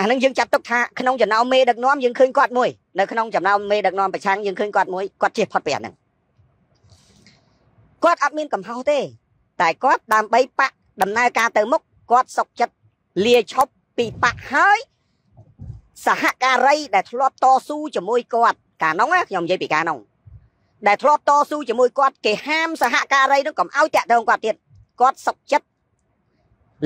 អានឹងយើងចាប់ទុកថាក្នុងចំណោមមេដឹកនាំយើងឃើញគាត់មួយនៅក្នុងចំណោមមេដឹកនាំប្រឆាំងយើងឃើញគាត់មួយគាត់ជិះផុតពីអានឹងគាត់អត់មានកំហុសទេតែគាត់ដើម្បីបាក់ដំណើរការទៅមុខគាត់សុកចិត្តលាឈប់ពីបាក់ហើយសហការីដែលធ្លាប់តស៊ូជាមួយគាត់កាលនោះខ្ញុំនិយាយពីកាលនោះដែលធ្លាប់តស៊ូជាមួយគាត់គេហាមសហការីនឹងកុំឲ្យតាក់ទងគាត់ទៀតគាត់សុកចិត្ត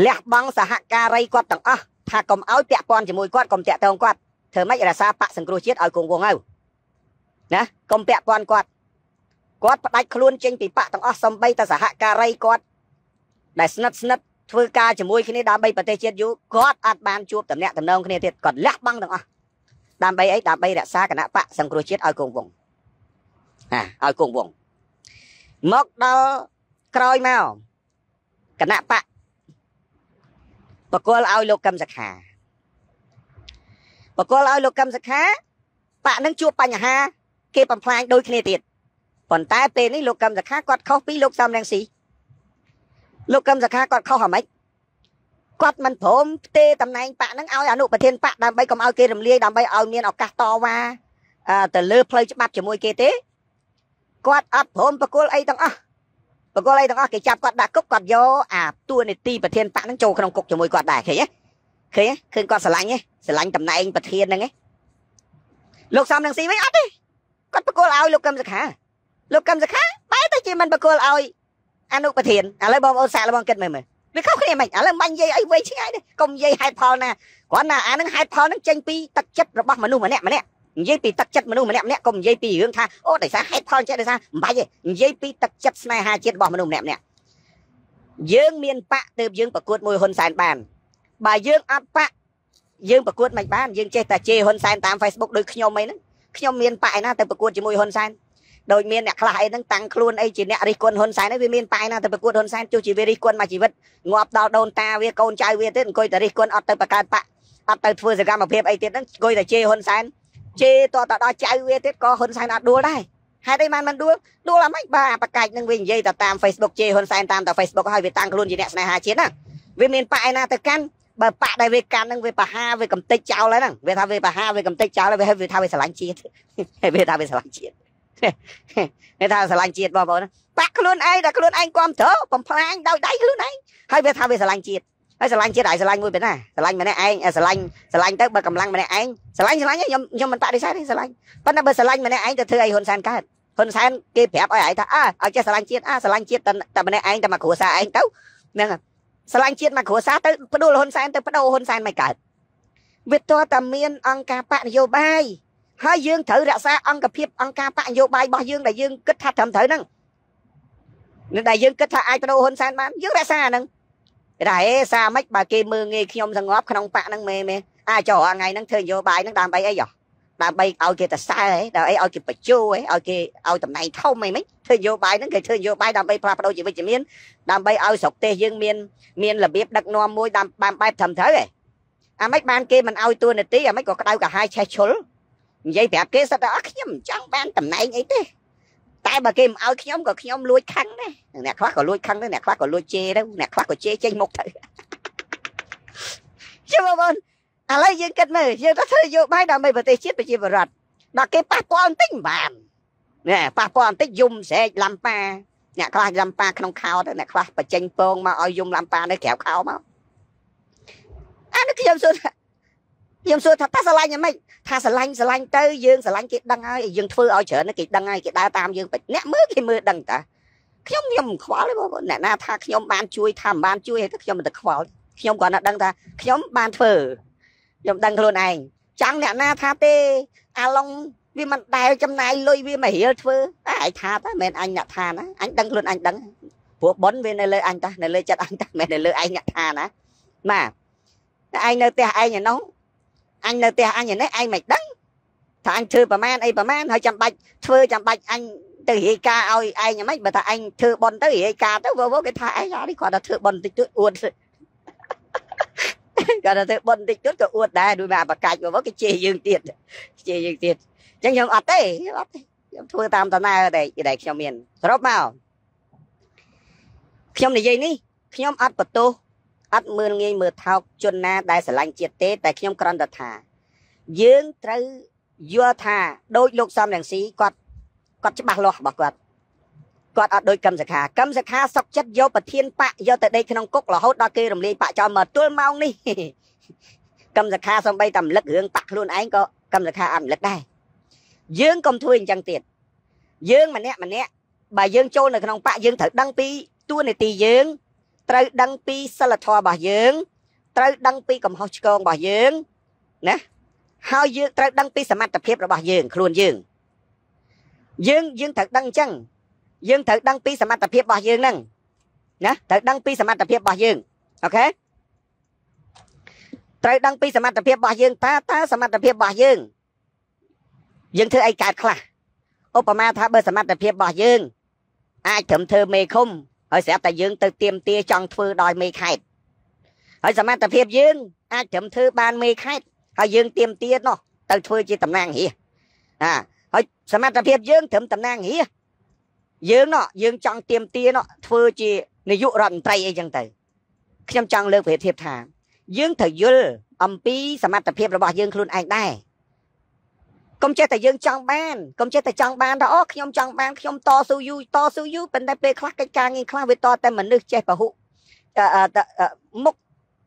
លះបង់សហការីគាត់ទាំងអស់ថាកុំឲ្យពាក់ព័ន្ធជាមួយគាត់កុំតាក់ទងគាត់ធ្វើម៉េចរក្សាបកសង្គ្រោះជាតិឲ្យគង់វង្សហើយណាកុំពាក់ព័ន្ធគាត់គាត់ផ្ដាច់ខ្លួនចេញពីបកទាំងអស់សំបីតសហការីគាត់ដែលស្និទ្ធស្និទ្ធធ្វើការជាមួយគ្នាដើម្បីប្រទេសជាតិយូរគាត់អាចបានជួបតំណែងតំណងគ្នាទៀតគាត់លះបង់ទាំងអស់ដើម្បីអីដើម្បីរក្សាគណៈបកសង្គ្រោះជាតិឲ្យគង់វង្សណាឲ្យគង់វង្សមកដល់ក្រោយមកគណៈបកបកលឲ្យលោកកឹមសខាបកលឲ្យលោកកឹមសខាបាក់នឹងជួបបញ្ហា គេបំផ្លាញដូចគ្នាទៀតប៉ុន្តែពេលនេះលោកកឹមសខាគាត់ខុសពីលោកសំរងស៊ីលោកកឹមសខាគាត់ខុសអាម៉េចគាត់មិនព្រមផ្ទេតំណែងបាក់នឹងឲ្យអនុប្រធានបាក់ដើម្បីកុំឲ្យគេរំលាយដើម្បីឲ្យមានឱកាសតវ៉ាទៅលើ ផ្លូវច្បាប់ជាមួយគេទេគាត់អត់ព្រមប្រគល់អីទាំងអស់បកលអីទាំងអស់គេចាប់គាត់ដាក់គុកគាត់យកអាតួនាទីប្រធានបកនឹងចូលក្នុងគុកជាមួយគាត់ដែរឃើញទេឃើញឃើញគាត់ស្រឡាញ់ទេស្រឡាញ់តំណែងប្រធានហ្នឹងឯងលោកសំនឹងស៊ីវិញអត់ទេគាត់បកលឲ្យលោកកឹមសុខាលោកកឹមសុខាបែរទៅជាមិនបកលឲ្យអនុប្រធានឥឡូវបងប្អូនសាកល្បងគិតមើលមើលវាខុសគ្នាមិនឥឡូវមិននិយាយអីវែងឆ្ងាយទេកុំនិយាយហេតុផលណាគ្រាន់តែអានឹងហេតុផលនឹងចេញពីទឹកចិត្តរបស់មនុស្សម្នាក់ម្នាក់និយាយពីទឹកចិត្តមនុស្សម្នាក់ម្នាក់កុំនិយាយពីរឿងថាអូដោយសារហេតុផលចេះដោយសារមិនបាច់ទេនិយាយពីទឹកចិត្តស្នេហាជាតិរបស់មនុស្សម្នាក់ម្នាក់យើងមានបាក់ទើបយើងប្រកួតមួយហ៊ុនសែនបានបើយើងអត់បាក់យើងប្រកួតមិនបានយើងចេះតែជេរហ៊ុនសែនតាម Facebook ដូចខ្ញុំអីហ្នឹងខ្ញុំមានបាក់ឯណាទៅប្រកួតជាមួយហ៊ុនសែនដោយមានអ្នកខ្លះអីហ្នឹងតាំងខ្លួនអីជាអ្នករិះគន់ហ៊ុនសែនហ្នឹងវាមានបាក់ឯណាទៅប្រកួតហ៊ុនសែនជួសជីវារិះគន់មកជីវិតងាប់ដល់ដូនតាវាកូនចៅវាទៀតអង្គុយតែរិះគន់អត់ទៅបង្កើតបាក់អត់ទៅធ្វើសកម្មភាពអីទៀតហ្នឹងអង្គុយតែជេរហ៊ុនសែនជេតតដល់ចៅវាទៀតក៏ហ៊ុនសែនអាចដួលដែរហេតុអីបានមិនដួលដួលអាម៉េចបាទប្រកាច់នឹងវានិយាយតែតាម Facebook ជេហ៊ុនសែនតាមតែ Facebook ហើយវាតាំងខ្លួនជាអ្នកស្នេហាជាតិណាវាមានប៉ឯណាទៅកាន់បើប៉ដែលវាកាន់នឹងវាបហាវាកំតិចចោលហើយហ្នឹងវាថាវាបហាវាកំតិចចោលហើយវាថាវាស្រឡាញ់ជាតិវាថាវាស្រឡាញ់ជាតិគេថាស្រឡាញ់ជាតិបងប្អូនប៉ខ្លួនឯងដែលខ្លួនឯងគ្រប់ត្រូវបំផ្លាញដោយដៃខ្លួនឯងហើយវាថាវាស្រឡាញ់ជាតិហើយស្រឡាញ់ជាតិហើយស្រឡាញ់មួយពេលណាស្រឡាញ់ម្នាក់ឯងស្រឡាញ់ស្រឡាញ់ទៅបើកម្លាំងម្នាក់ឯងស្រឡាញ់ស្រឡាញ់ខ្ញុំខ្ញុំមិនបដិសេធទេស្រឡាញ់ប៉ុន្តែបើស្រឡាញ់ម្នាក់ឯងទៅធ្វើឲ្យហ៊ុនសែនកើតហ៊ុនសែនគេប្រាប់ឲ្យឯងថាអើឲ្យចេះស្រឡាញ់ជាតិអាស្រឡាញ់ជាតិតែម្នាក់ឯងតែមកគ្រួសារឯងទៅហ្នឹងស្រឡាញ់ជាតិមកគ្រួសារទៅផ្ដួលហ៊ុនសែនទៅបដូរហ៊ុនសែនមិនកើតវាតើតែមានអង្គការបកនយោបាយហើយយើងត្រូវរក្សាអង្គភាពអង្គការបកនយោបាយរបស់យើងដែលយើងគិតថាត្រឹមត្រូវហ្នឹងនឹងដែលយើងគិតថាអាចបដូរហ៊ុនសែនបានយើងរក្សាហ្នឹងតែហេសារម៉េចបើគេមើងងាយខ្ញុំសងប់ក្នុងបាក់ហ្នឹងមែនមែនអាចោះថ្ងៃហ្នឹងធ្វើនយោបាយហ្នឹងដើម្បីអីយោដើម្បីឲ្យគេតសើហ៎ដើម្បីឲ្យគេបញ្ជូហ៎ឲ្យគេឲ្យតំណែងធំអីមិនធ្វើនយោបាយហ្នឹងគេធ្វើនយោបាយដើម្បីផ្លាស់ប្ដូរជីវិតជំនាញដើម្បីឲ្យស្រុកទេសយើងមានមានរបៀបដឹកនាំមួយតាមបែបបែបត្រឹមត្រូវហ៎អាម៉េចបានគេមិនឲ្យតួនាទីអាម៉េចក៏ក្តៅក្រហាយឆេះឈុលនិយាយប្រាប់គេសិតតែអស់ខ្ញុំចង់បានតំណែងអីទេតែបើគេមិនឲ្យខ្ញុំក៏ខ្ញុំលួចខឹងដែរអ្នកខ្លះក៏លួចខឹងដែរអ្នកខ្លះក៏លួចជេរដែរអ្នកខ្លះក៏ជេរចេញមុខទៅជាបងប្អូនឥឡូវយើងគិតមើលយើងទៅធ្វើយោបាយដើម្បីប្រទេសជាតិប្រជាពលរដ្ឋដល់គេប៉ះពាល់បន្តិចមិនបានណែប៉ះពាល់បន្តិចយំស្រែកឡាំប៉ាអ្នកខ្លះឡាំប៉ាក្នុងខោទៅអ្នកខ្លះបញ្ចេញពងមកឲ្យយំឡាំប៉ានៅក្រៅខោមកអានេះខ្ញុំសួរថាខ្ញុំសួរថាតើស្រឡាញ់យ៉ាងម៉េចថាស្រឡាញ់ស្រឡាញ់ទៅយើងស្រឡាញ់គេដឹងហើយយើងធ្វើឲ្យច្រើនគេដឹងហើយគេដើរតាមយើងពេចអ្នកមើលគេមើលដឹងតាខ្ញុំខ្ញុំមិនខ្វល់ទេបងប្អូនអ្នកណាថាខ្ញុំបានជួយថាមិនបានជួយទេខ្ញុំមិនទៅខ្វល់ខ្ញុំគ្រាន់តែដឹងថាខ្ញុំបានធ្វើខ្ញុំដឹងខ្លួនឯងចង់អ្នកណាថាទេអាឡុងវាមិនដែលចំណាយលុយវាមករៀលធ្វើតែឯងថាតែមិនអញអ្នកថាណាអញដឹងខ្លួនអញដឹងព្រោះប៉ុនវានៅលើអញតានៅលើចិត្តអញតាមិននៅលើឯងអ្នកថាណាបាទតែឯងនៅផ្ទះឯងឯនោះអញនៅផ្ទះអញនេះឯងមិនដឹងថាអញធ្វើប្រមាណអីប្រមាណហើយចាំបាច់ធ្វើចាំបាច់អញទៅរាយការឲ្យឯងហ្មងបើថាអញធ្វើប៉ុនទៅរាយការទៅវើវើគេថាឯងអត់នេះគាត់ថាធ្វើប៉ុនតិចតួចអួតគាត់ថាធ្វើប៉ុនតិចតួចក៏អួតដែរដូចមកបកាច់វើវើគេជេរយើងទៀតជេរយើងទៀតអញ្ចឹងខ្ញុំអត់ទេខ្ញុំអត់ទេខ្ញុំធ្វើតាមដំណើរដែលដែលខ្ញុំមានសរុបមកខ្ញុំនិយាយនេះខ្ញុំអត់បន្ទោសអត់មើលងាយមើលថោកជនណា ដែលស្រឡាញ់ជាតិទេតែខ្ញុំគ្រាន់តែថាយើងត្រូវយល់ថាដោយលោកសំរងស៊ីគាត់គាត់ច្បាស់លាស់របស់គាត់គាត់អត់ដូចកម្មសខាកម្មសខាសុកចិត្តយកប្រធានបកយកទៅដេកក្នុងគុករហូតដល់គេរំលាយបកចោលមកទល់ម៉ោងនេះកម្មសខាសំបីតែរំលឹករឿងបកខ្លួនឯងក៏កម្មសខាអត់រំលឹកដែរយើងកុំធ្វើអញ្ចឹងទៀតយើងម្នាក់ម្នាក់បើយើងចូលនៅក្នុងបកយើងត្រូវដឹងពីទួលនីតិយើងត្រូវដឹងពីសិលធម៌របស់យើង ត្រូវដឹងពីកំហុសឆ្គងរបស់យើងណាហើយយើងត្រូវដឹងពីសមត្ថភាពរបស់យើង ខ្លួនយើងយើងយើង ត្រូវដឹងអញ្ចឹងយើងត្រូវដឹងពីសមត្ថភាពរបស់យើងហ្នឹងណាត្រូវដឹងពីសមត្ថភាពរបស់យើងអូខេត្រូវដឹងពីសមត្ថភាពរបស់យើងតើតើសមត្ថភាពរបស់យើងយើងធ្វើអីកើតខ្លះឧបមាថាបើសមត្ថភាពរបស់យើង អាចត្រឹមធ្វើមេឃុំហើយស្រាប់តែយើងទៅទៀមទា ចង់ធ្វើដោយមេខេតហើយសមត្ថភាពយើង អាចត្រឹមធ្វើបាន មេខេតហើយយើងទៀមទានោះទៅធ្វើជាតំណាងរាណាហើយសមត្ថភាពយើងត្រឹមតំណាងរាយើងនោះយើងចង់ទៀមទានោះធ្វើជានាយករដ្ឋមន្ត្រីអីចឹងទៅ ខ្ញុំចង់លើកប្រៀបធៀបថា យើងត្រូវយល់អំពីសមត្ថភាពរបស់យើងខ្លួនឯងដែរកុំចេះតែយើងចង់បានកុំចេះតែចង់បានថាអូខ្ញុំចង់បានខ្ញុំតស៊ូយូរតស៊ូយូរប៉ុន្តែពេលខ្លះកិច្ចការងារខ្លះវាតតែមនុស្សចេះពហុមុខ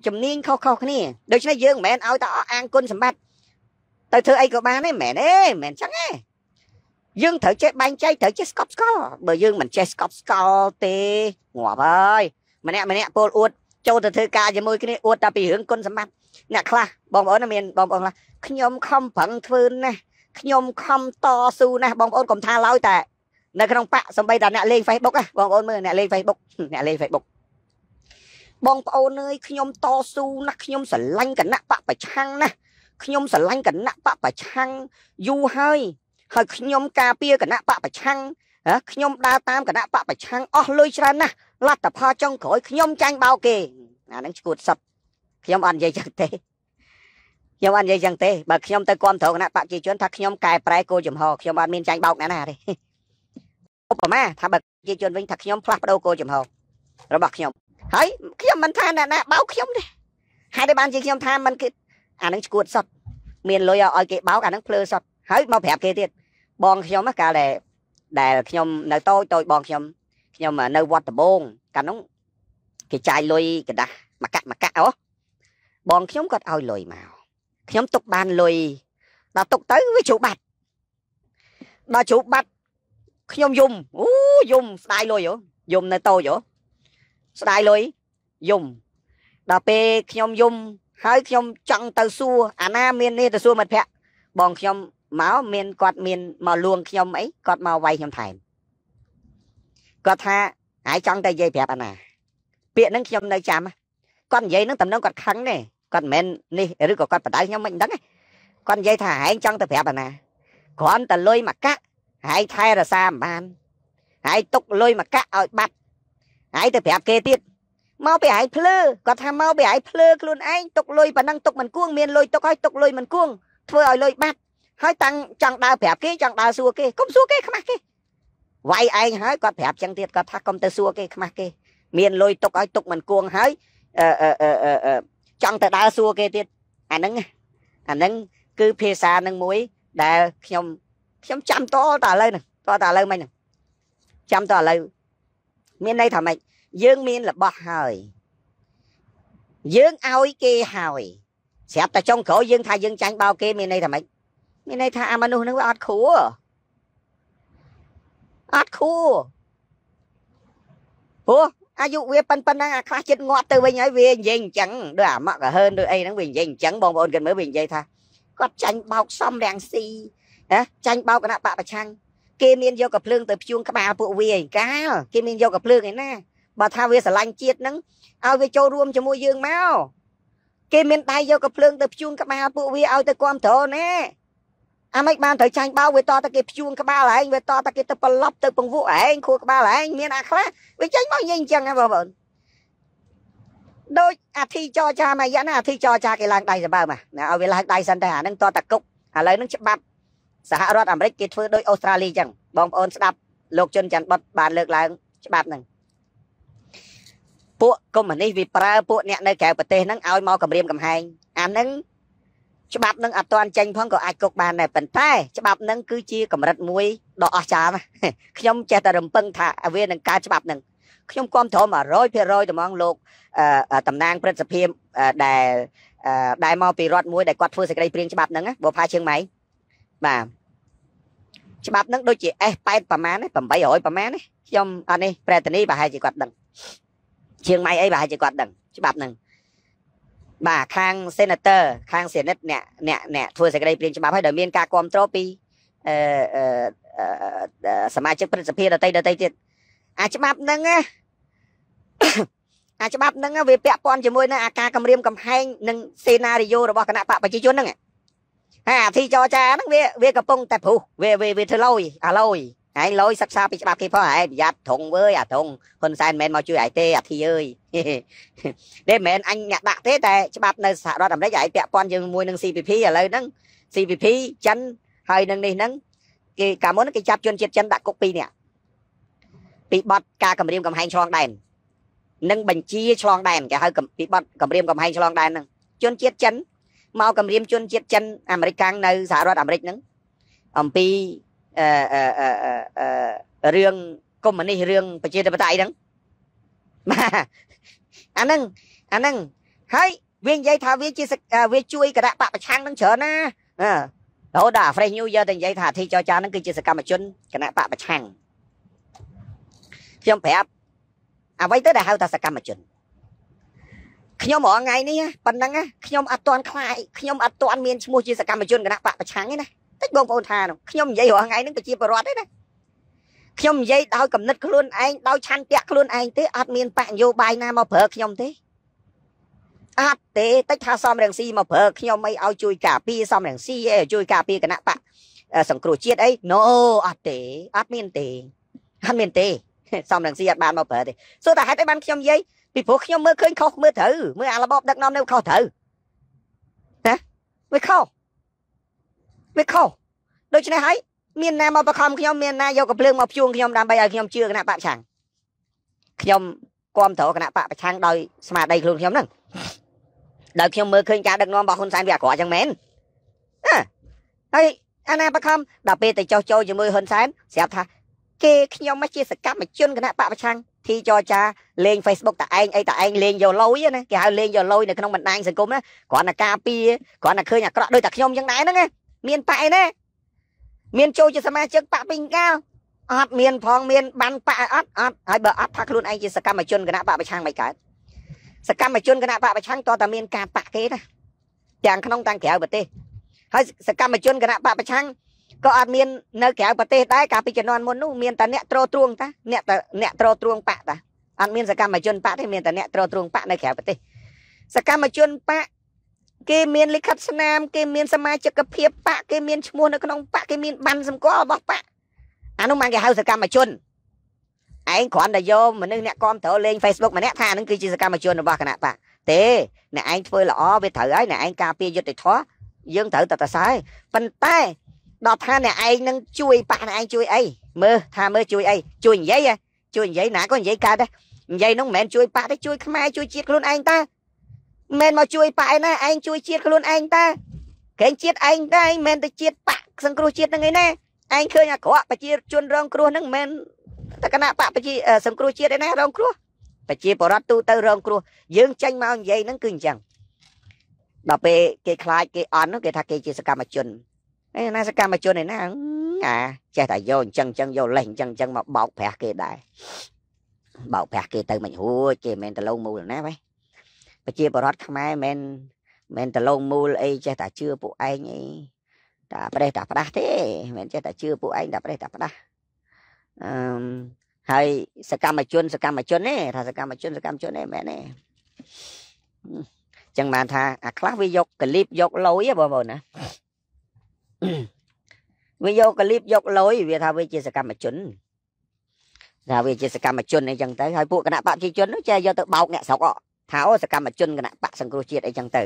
ជំនាញខុសៗគ្នាដូច្នេះយើងមិនមែនឲ្យតែអាងគុណសម្បត្តិទៅធ្វើអីក៏បានទេមិនមែនទេមិនមែនចឹងទេយើងត្រូវចេះបែងចែកត្រូវចេះស្កប់ស្កល់បើយើងមិនចេះស្កប់ស្កល់ទេងាប់ហើយម្នាក់ម្នាក់ពលអួតចូលទៅធ្វើការជាមួយគ្នាអួតតែពីរឿងគុណសម្បត្តិអ្នកខ្លះបងប្អូនមានបងប្អូនខ្លះខ្ញុំខំប្រឹងធ្វើណាស់ខ្ញុំខំតស៊ូណាស់បងប្អូនកុំថាឡើយតែនៅ ក្នុងបកសំបីតាអ្នកលេង Facebook ណាបងប្អូនមើលអ្នកលេង Facebook អ្នកលេង Facebook បងប្អូនអើយខ្ញុំតស៊ូណាស់ខ្ញុំស្រឡាញ់គណៈបកប្រឆាំងណាស់ខ្ញុំស្រឡាញ់គណៈបកប្រឆាំងយូរហើយហើយខ្ញុំ ការពារគណៈបកប្រឆាំងខ្ញុំដើរតាមគណៈបកប្រឆាំងអស់លុយច្រើនណាស់លទ្ធផលចុងក្រោយខ្ញុំចាញ់បោកគេអានឹងឈួតសិតខ្ញុំអត់និយាយចឹងទេខ្ញុំអត់និយាយចឹងទេបើខ្ញុំទៅគ្រប់គ្រងគណៈបកប្រជាជនថាខ្ញុំកែប្រែគោលចំហខ្ញុំអត់មានចាញ់បោកអ្នកណាទេឧបមាថាបើប្រជាជនវិញថាខ្ញុំផ្លាស់ប្ដូរគោលចំហរបស់ខ្ញុំហើយខ្ញុំមិនថាអ្នកណាបោកខ្ញុំទេហើយតែបានជាខ្ញុំថាមិនគឺអានឹងឈួត សតមានលុយឲ្យគេបោកអានឹងភ្លើសតហើយមកប្រាប់គេទៀតបងខ្ញុំកាលដែលដែលខ្ញុំនៅតូចតូចបងខ្ញុំខ្ញុំនៅវត្តដំបងកាលនោះគេចាយលុយកដាស់មកកាក់មកកាក់អូបងខ្ញុំគាត់ឲ្យលុយមកខ្ញុំទុកបានលុយដល់ទុកទៅវាជ្រុះបាត់ដល់ជ្រុះបាត់ខ្ញុំយំអូយំស្ដាយលុយហ៎យំនៅតូចហ៎ស្ដាយលុយយំដល់ពេលខ្ញុំយំហើយខ្ញុំចង់ទៅសួរអាណាមាននេះទៅសួរមិត្តភ័ក្ដិបងខ្ញុំមកមានគាត់មានមកលួង ខ្ញុំអីគាត់មកវាយខ្ញុំថែមគាត់ថាហើយចង់តែនិយាយប្រាប់អាណា ពាក្យហ្នឹងខ្ញុំនៅ ចាំគាត់និយាយហ្នឹងតំណងគាត់ខឹងទេគាត់មិនមែននេះឬក៏គាត់បដៅខ្ញុំមិនដឹងទេគាត់និយាយថាហែងចង់ទៅប្រាប់អាណាគ្រាន់តែលុយមកកាក់ហែងថែរសាមិនបានហែងទុកលុយមកកាក់ឲ្យបាត់ហែងទៅប្រាប់គេទៀតមកពីហែងភ្លឺគាត់ថាមកពីហែងភ្លឺខ្លួនឯងទុកលុយប៉ុណ្ណឹងទុកមិនគួងមានលុយទុកឲ្យទុកលុយមិនគួងធ្វើឲ្យលុយបាត់ហើយតាំងចង់ដើរប្រាប់គេចង់ដើរសួរគេកុំសួរគេខ្មាស់គេវាយឯងហើយគាត់ប្រាប់ចឹងទៀតគាត់ថាកុំទៅសួរគេខ្មាស់គេ មានលុយទុកឲ្យទុកមិនគួងហើយអឺអឺអឺចង់ទៅដើរសួរគេទៀតអាហ្នឹងអាហ្នឹងគឺភាសានឹងមួយដែលខ្ញុំខ្ញុំចាំតតឥឡូវហ្នឹងតតឥឡូវមិញហ្នឹងចាំតឥឡូវមានន័យថាម៉េចយើងមានរបស់ហើយយើងឲ្យគេហើយស្រាប់តែចុងក្រោយយើង ថាយើងចាញ់បោគេមានន័យថាម៉េចមានន័យថាអាមនុស្សហ្នឹងវាអត់គ្រួអត់គ្រួព្រោះអាយុវាប៉ុនប៉ុណ្ណឹងអាខ្លះចិត្តងាប់ទៅវិញហើយវានិយាយអញ្ចឹងដូចអាម៉ាក់កាហើនដូចអីហ្នឹងវានិយាយអញ្ចឹងបងប្អូនគិតមើលវានិយាយថាគាត់ចាញ់បោកសំរាំងស៊ីណាចាញ់បោកគណៈបកប្រឆាំងគេមានយកកំភ្លើងទៅភ្ជួងក្បាលពួកវាឯកាលគេមានយកកំភ្លើងឯណាបើថាវាស្រឡាញ់ជាតិហ្នឹងឲ្យវាចូលរួមជាមួយយើងមកគេមានដៃយកកំភ្លើងទៅភ្ជួងក្បាលពួកវាឲ្យទៅគ្រប់គ្រងណាអាមិនបានត្រូវចាញ់បោវាតតែគេភួងក្បាលឯងវាតតែគេទៅប្រឡប់ទៅពង្វក់ឯងខួរក្បាលឯងមានអាខ្លះវាចាញ់មកយើងអញ្ចឹងហ៎បងប្អូនដូចអាធីចរចាមួយយ៉ាងណាអាធីចរចាគេឡើងដៃសម្បើមកណាឲ្យវាឡើងដៃសិនតែអានឹងតតកុកឥឡូវនឹងច្បាប់សហរដ្ឋអាមេរិកគេធ្វើដោយអូស្ត្រាលីអញ្ចឹងបងប្អូនស្ដាប់លោកជនច័ន្ទបុតបានលើកឡើងច្បាប់ហ្នឹងពួកកុម្មុយនីសវាប្រើពួកអ្នកនៅក្រៅប្រទេសហ្នឹងឲ្យមកគម្រាមកំហែងអាហ្នឹងច្បាប់នឹងអត់ទាន់ចេញផងក៏អាចគុកបានដែរប៉ុន្តែច្បាប់នឹងគឺជាកម្រិតមួយដ៏អស្ចារ្យខ្ញុំចេះតែរំពឹងថាវានឹងកើតច្បាប់នឹងខ្ញុំគាំទ្រ100%ត្មងលោកតំណាងព្រឹទ្ធសភាដែលដែលមកពីរដ្ឋមួយដែលគាត់ធ្វើសេចក្តីព្រៀងច្បាប់ហ្នឹងបុផាជើងម៉ៃបាទច្បាប់ហ្នឹងដូចជា S8 ប្រមាណ800ប្រមាណខ្ញុំអត់នេះប្រធានីប្រហែលជាគាត់ដឹងជើងម៉ៃអីប្រហែលជាគាត់ដឹងច្បាប់ហ្នឹងបាទខាង senator ខាង senate អ្នកអ្នកអ្នកធ្វើសេចក្តីព្រាងច្បាប់ឲ្យដែលមានការគ្រប់គ្រងពីអឺសមាជិកព្រឹទ្ធសភាដតីដតីទៀតអាច្បាប់ហ្នឹងណាអាច្បាប់ហ្នឹងវាពាក់ព័ន្ធជាមួយនឹងអាការគម្រាមកំហែងនិងសេណារីយ៉ូរបស់គណៈបកប្រជាជនហ្នឹងហើយអាធីចរចាហ្នឹងវាវាកំពុងតែព្រោះវាវាធ្វើឡយអាឡយឯងលយសិក្សាពីច្បាប់គេផងឯងប្រយ័ត្នត្រង់វើយអាត្រង់ហ៊ុនសែនមិនមែនមកជួយឯងទេអាធីអើយនេះមិនមែនអញអ្នកដាក់ទេតែ ច្បាប់នៅសហរដ្ឋអាមេរិកឯងពាក់ព័ន្ធជាមួយនឹង CPP ឥឡូវហ្នឹង CPP ចិនហើយនឹងនេះហ្នឹងគេកាលមុនគេចាប់ជនជាតិចិនដាក់គុក2នាក់ពីបទការគម្រាមកំហែងឆ្លងដែននិងបញ្ជាឆ្លងដែនគេហៅពីបទគម្រាមកំហែងឆ្លងដែនហ្នឹងជនជាតិចិនមកគម្រាម ជនជាតិចិនអាមេរិកកាំងនៅសហរដ្ឋអាមេរិកហ្នឹងអំពីអឺរឿងកុម្មុយនីសរឿងប្រជាធិបតេយ្យហ្នឹងបាទអាហ្នឹងអាហ្នឹងហើយ វានិយាយថាវាជាវាជួយគណៈបពប្រឆាំងនឹងច្រើនណារហូតដល់ Fresh New Year ទៅនិយាយថាអធិចរចានឹងគឺជាសកម្មជនគណៈបពប្រឆាំងខ្ញុំប្រាប់អ្វីទៅដែលហៅថាសកម្មជនខ្ញុំរងថ្ងៃនេះប៉ុណ្ណឹងខ្ញុំអត់ទាន់ខ្លាយខ្ញុំអត់ទាន់មានឈ្មោះជាសកម្មជនគណៈបពប្រឆាំងទេណាតិចបងប្អូនថាខ្ញុំនិយាយរាល់ថ្ងៃហ្នឹងប្រជាពលរដ្ឋទេណាខ្ញុំនិយាយដោយកំណត់ខ្លួនឯងដោយឆន្ទៈខ្លួនឯងទេអត់មានបកនយោបាយណាមកប្រើខ្ញុំទេអត់ទេតិចថាសំរងស៊ីមកប្រើខ្ញុំអីឲ្យជួយការពារសំរងស៊ីអីជួយការពារគណៈបកសង្គ្រោះជាតិអី no អត់ទេអត់មានទេអត់មានទេសំរងស៊ីអត់បានមកប្រើទេសួរតែហេតុអីបានខ្ញុំនិយាយពីព្រោះខ្ញុំមើលឃើញខុសមើលត្រូវមើលអារបបដឹកនាំនៅខុសត្រូវណាមើលខុសវាខុសដូច្នេះហើយមានណាមកបខំខ្ញុំមានណាយកកំភ្លើងមកភ្ជួងខ្ញុំដើម្បីឲ្យខ្ញុំជឿគណៈបកប្រឆាំងខ្ញុំគាំទ្រគណៈបកប្រឆាំងដោយស្មារតីខ្លួនខ្ញុំហ្នឹងដោយខ្ញុំមើលឃើញការដឹកនាំរបស់ហ៊ុនសែនវាអាក្រក់ចឹងមែនណាហើយអាណាបខំដល់ពេលទៅចោះចូលជាមួយហ៊ុនសែនស្រាប់ថា គេខ្ញុំមកជាសកម្មជនគណៈបកប្រឆាំងធីចរចាលេង Facebook តឯងអីតឯងលេងយកលុយណាគេហៅលេងយកលុយនៅក្នុងបណ្ដាញសង្គមណាគ្រាន់តែការពារគ្រាន់តែឃើញអាក្រក់ដូចតែខ្ញុំចឹងដែរហ្នឹងណាមានប៉អីណាមានចូលជាសមាជិកប៉ពេញកាលអត់មានផងមានបានប៉អត់អត់ហើយបើអត់ថាខ្លួនឯងជាសកម្មជនគណៈបកប្រឆាំងមិនកើតសកម្មជនគណៈបកប្រឆាំងតើតាមាន ការប៉គេណាទាំងក្នុងទាំងក្រៅប្រទេសហើយសកម្មជនគណៈបកប្រឆាំងក៏អត់មាននៅក្រៅប្រទេសដែរកាលពីជំនាន់មុននោះមានតែអ្នកត្រទ្រួងតាអ្នកតែអ្នកត្រទ្រួងបាក់តាអត់មានសកម្មជនបាក់ទេមានតែអ្នកត្រទ្រួងបាក់នៅក្រៅប្រទេសសកម្មជនបាក់គេមានលិខិតស្នាមគេមានសមាជិកភាពបកគេមានឈ្មោះនៅក្នុងបកគេមានបានសម្គាល់របស់បកអានោះមកគេហៅសកម្មជនឯងគ្រាន់តែយកមនុស្សអ្នកគ្រប់គ្រងលេង Facebook ម្នាក់ថាហ្នឹងគឺជាសកម្មជនរបស់គណៈបកទេអ្នកឯងធ្វើល្អវាត្រូវហើយអ្នកឯងការពារយុត្តិធម៌យើងត្រូវតែតសើប៉ុន្តែដល់ថាអ្នកឯងនឹង ជួយប៉ះអ្នកឯងជួយអីមើលថាមើលជួយអីជួយនិយាយជួយនិយាយណាក៏និយាយកើតដែរនិយាយនោះមិនមែនជួយប៉ះទេជួយខ្មែរជួយជាតិខ្លួនឯងតើមិនមកជួយប៉ែណាឯងជួយជាតិខ្លួនឯងតាក្រែងជាតិឯងដែរមិនទៅជាតិបាក់សង្គ្រោះជាតិហ្នឹងឯណាឯងឃើញអាក្រក់ប្រជាជនរងគ្រោះហ្នឹងមិនតែគណៈបកប្រជាសង្គ្រោះជាតិឯណារង គ្រោះប្រជាបរតទូទៅរងគ្រោះយើងចេញមកនិយាយហ្នឹងគឺអញ្ចឹងដល់ពេលគេខ្លាចគេអន់គេថាគេជាសកម្មជនឯណាសកម្មជនឯណាអាចេះតែយកអញ្ចឹងអញ្ចឹងយកលេះអញ្ចឹងអញ្ចឹងមកបោកប្រាស់គេដែរបោកប្រាស់គេទៅមិនរួចគេមិនទៅលងមូលណាវិញប្រជាបរតខ្មែរមិនមិនតលងមូលអីចេះតែជឿពួកឯងអីតាប្រេះតាផ្ដាស់ទេមិនចេះតែជឿពួកឯងតាប្រេះតាផ្ដាស់អឺហើយសកម្មជន សកម្មជនទេថាសកម្មជនសកម្មជនទេមែនទេចឹងបានថាអាខ្លះវាយកកលីបយកលុយបងប្អូនណាវាយកកលីបយកលុយវាថាវាជាសកម្មជនថាវាជាសកម្មជនអីចឹងទៅហើយពួកគណៈបកប្រជាជននោះចេះយកទៅបោកអ្នកស្រុកអត់ថាអូសកម្មជនគណៈបកសង្គ្រោះជាតិអីចឹងទៅ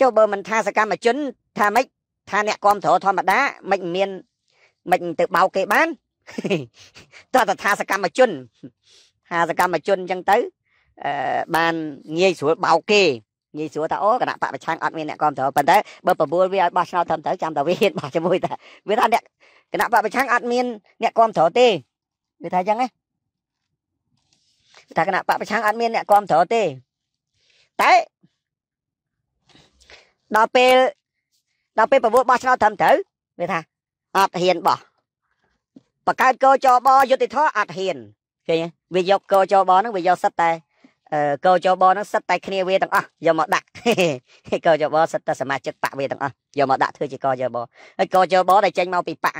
ចុះបើមិនថាសកម្មជន ថាម៉េចថាអ្នកគ្រប់គ្រងធម្មតាមិនមានមិនទៅបោកគេបានតោះតថាសកម្មជនថាសកម្មជនចឹងទៅអឺបានងាយស្រួលបោកគេងាយស្រួលថាអូគណៈបកប្រឆាំងអត់មានអ្នកគ្រប់គ្រងប៉ុន្តែបើបបួលវាឲ្យបោះឆ្នោតត្រឹមត្រូវចាំតែវាហ៊ានបោះជាមួយតែវាថាអ្នកគណៈបកប្រឆាំងអត់មានអ្នកគ្រប់គ្រងទេវាថាចឹងហ៎ថាគណៈបកប្រឆាំងអត់មានអ្នកគ្រប់គ្រងទេតែដល់ពេលដល់ពេលប្រវល់បោះឆ្នោតត្រឹមត្រូវវាថាអត់ហ៊ានបោះបកើតកោចបយុតិធធអត់ហ៊ានឃើញវាយកកោចបហ្នឹងវាយកសិតតែកោចបហ្នឹងសិតតែគ្នាវាទាំងអស់យកមកដាក់កោចបសិតតែសមាជិកបកវាទាំងអស់យកមកដាក់ធ្វើជាកោចបហើយកោចបដែលចេញមកពីបក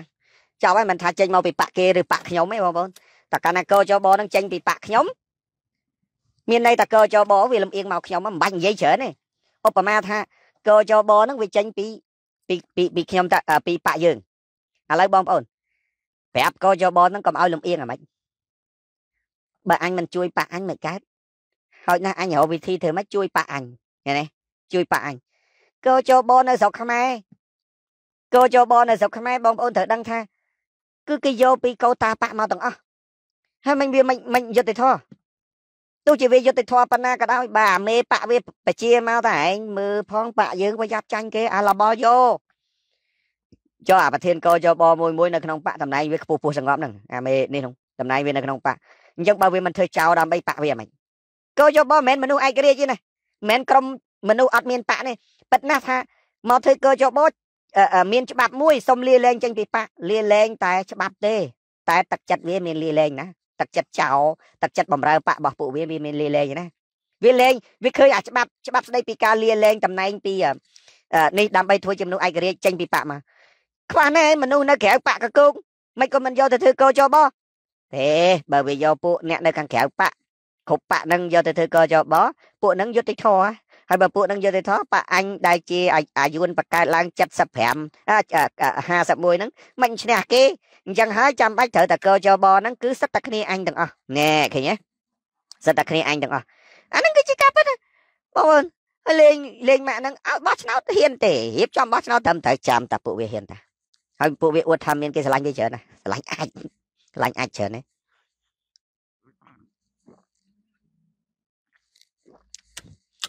ចាប់ហើយមិនថាចេញមកពីបកគេឬបកខ្ញុំទេបងប្អូនតែកាលណាកោចបហ្នឹងចេញពីបកខ្ញុំមានន័យថាកចបវាលំអៀងមកខ្ញុំមិនបាច់និយាយច្រើនទេឧបមាថាកចបហ្នឹងវាចេញពីពីពីខ្ញុំតពីប៉យើងឥឡូវបងប្អូនប្រាប់កចបហ្នឹងកុំឲ្យលំអៀងអាម៉េចបើអញមិនជួយប៉អញមិនកើតហើយណាអញរកវិធីធ្វើម៉េចជួយប៉អញឃើញទេជួយប៉អញកចបនៅស្រុកខ្មែរកចបនៅស្រុកខ្មែរបងប្អូនត្រូវដឹងថា គឺគេយកពីកោតាប៉មកទាំងអស់ហើយមិនវាមិនមិនយុទ្ធធរទោះជាវាយុទ្ធធម៌ប៉ុណ្ណាក៏ដោយបាទអាមេបាក់វាបជាមកតែឯងមើលផងបាក់យើងវាយ៉ាប់ចាញ់គេអាលបយកចុះអាប្រធានកយកបមួយមួយនៅក្នុងបាក់តំណែងវាខ្ពស់ពោះសង្កត់ហ្នឹងអាមេនេះហ្នឹងតំណែងវានៅក្នុងបាក់អញ្ចឹងបើវាមិនធ្វើចោលដើម្បីបាក់វាមិនកយកបមិនមែនមនុស្សឯករាជ្យទេណាមិនក្រុមមនុស្សអត់មានបាក់នេះប៉ិតណាស់ថាមកធ្វើកយកបមានច្បាប់មួយសុំលាលែងចេញពីបាក់លាលែងតែច្បាប់ទេតែទឹកចិត្តវាមានលាលែងណាទឹកចិត្តចោទឹកចិត្តបំរើបាក់របស់ពួកវាវាមានលេលែងណាវាលេងវាឃើញអាច្បាប់ច្បាប់ស្ដីពីការលាលែងតំណែងពីនេះដើម្បីធ្វើជំនួសឯករាជ្យចេញពីបាក់មកខ្វះណែមនុស្សនៅក្រៅបាក់កកូកមិនក៏មិនយកទៅធ្វើកោចបោះទេបើវាយកពួកអ្នកនៅខាងក្រៅបាក់គ្រប់បាក់នឹងយកទៅធ្វើកោចបោះពួកនឹងយុតិធធហើយបើពួកនឹងយកទៅថោះប៉ាអញដែលជាអាយុនបកើតឡើង75 51ហ្នឹងមិនឈ្នះគេអញ្ចឹងហើយចាំបាច់ត្រូវតែកោចបហ្នឹងគឺសិតតែគ្នាអញទាំងអស់ណែឃើញទេសិតតែគ្នាអញទាំងអស់អាហ្នឹងគឺជាការពិតបងប្អូនលេងលេងម៉ាក់ហ្នឹងឲ្យបោះឆ្នោតហ៊ានទេរៀបចំបោះឆ្នោតត្រឹមត្រូវចាំតែពួកវាហ៊ានតាហើយពួកវាអួតថាមានគេឆ្លាញ់គេច្រើនណាស់ឆ្លាញ់អាចឆ្លាញ់អាចច្រើនណាស់